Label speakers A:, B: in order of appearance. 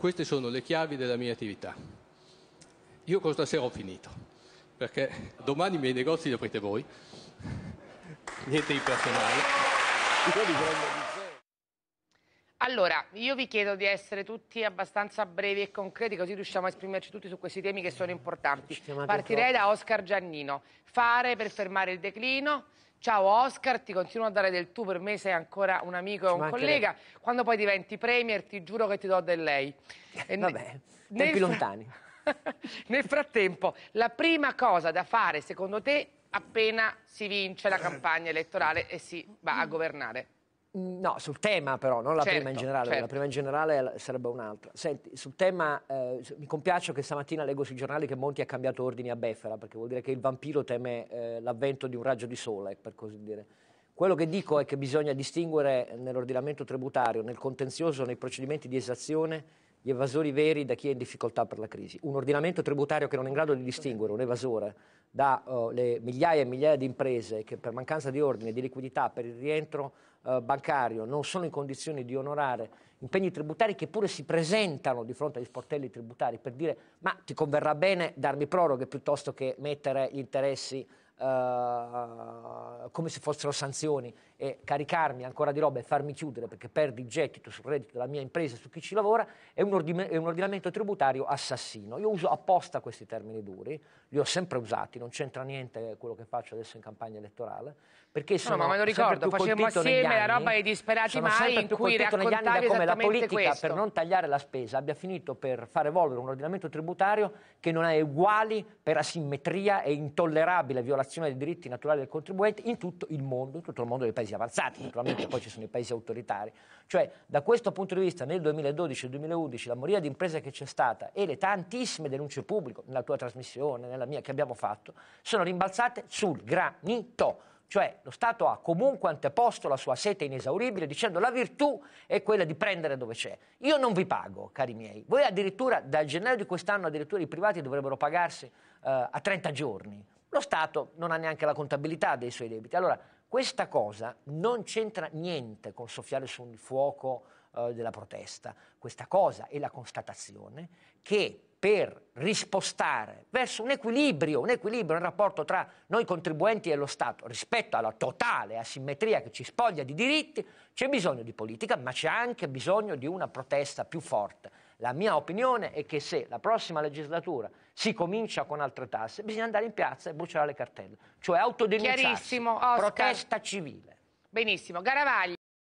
A: Queste sono le chiavi della mia attività. Io con stasera ho finito, perché domani i miei negozi li aprite voi. Niente di personale. Allora, io vi chiedo di essere tutti abbastanza brevi e concreti, così riusciamo a esprimerci tutti su questi temi che sono importanti. Partirei da Oscar Giannino. Fare per fermare il declino, ciao Oscar, ti continuo a dare del tu, per me sei ancora un amico e un collega, quando poi diventi premier ti giuro che ti do del lei. E Vabbè,
B: tempi fra... lontani.
A: nel frattempo, la prima cosa da fare secondo te appena si vince la campagna elettorale e si va a governare?
B: Mhmm, no, sul tema però, non la certo, certo, prima in generale, certo. la prima in generale sarebbe un'altra. Senti, sul tema eh, mi compiaccio che stamattina leggo sui giornali che Monti ha cambiato ordini a Beffera, perché vuol dire che il vampiro teme eh, l'avvento di un raggio di sole, per così dire. Quello che dico è che bisogna distinguere nell'ordinamento tributario, nel contenzioso, nei procedimenti di esazione, gli evasori veri da chi è in difficoltà per la crisi. Un ordinamento tributario che non è in grado di distinguere un evasore dalle eh, uh, migliaia e migliaia di imprese che per mancanza di ordine, di liquidità, per il rientro uh, bancario non sono in condizioni di onorare impegni tributari che pure si presentano di fronte agli sportelli tributari per dire ma ti converrà bene darmi proroghe piuttosto che mettere gli interessi uh, come se fossero sanzioni e caricarmi ancora di roba e farmi chiudere perché perdi il gettito sul reddito della mia impresa e su chi ci lavora è un, ordine, è un, ordinamento tributario assassino. Io uso apposta questi termini duri, li ho sempre usati, non c'entra niente quello che faccio adesso in campagna elettorale, perché sono no, ma me lo ricordo, facevamo assieme la roba dei disperati mai in cui raccontavi negli anni da come la politica questo. per non tagliare la spesa abbia finito per far evolvere un ordinamento tributario che non ha uguali per asimmetria e intollerabile violazione dei diritti naturali del contribuente tutto il mondo, tutto il mondo dei paesi avanzati, eh. naturalmente poi ci sono i paesi autoritari. Cioè, da questo punto di vista, nel 2012 e 2011, la moria di imprese che c'è stata e le tantissime denunce pubbliche, nella tua trasmissione, nella mia, che abbiamo fatto, sono rimbalzate sul granito. Cioè, lo Stato ha comunque anteposto la sua sete inesauribile dicendo la virtù è quella di prendere dove c'è. Io non vi pago, cari miei. Voi addirittura, dal gennaio di quest'anno, addirittura i privati dovrebbero pagarsi eh, a 30 giorni lo Stato non ha neanche la contabilità dei suoi debiti. Allora, questa cosa non c'entra niente con soffiare sul fuoco eh, della protesta. Questa cosa è la constatazione che per rispostare verso un equilibrio, un equilibrio nel rapporto tra noi contribuenti e lo Stato rispetto alla totale asimmetria che ci spoglia di diritti, c'è bisogno di politica, ma c'è anche bisogno di una protesta più forte la mia opinione è che se la prossima legislatura si comincia con altre tasse, bisogna andare in piazza e bruciare le cartelle, cioè autodenunciarsi, protesta civile.
A: Benissimo, Garavaglia.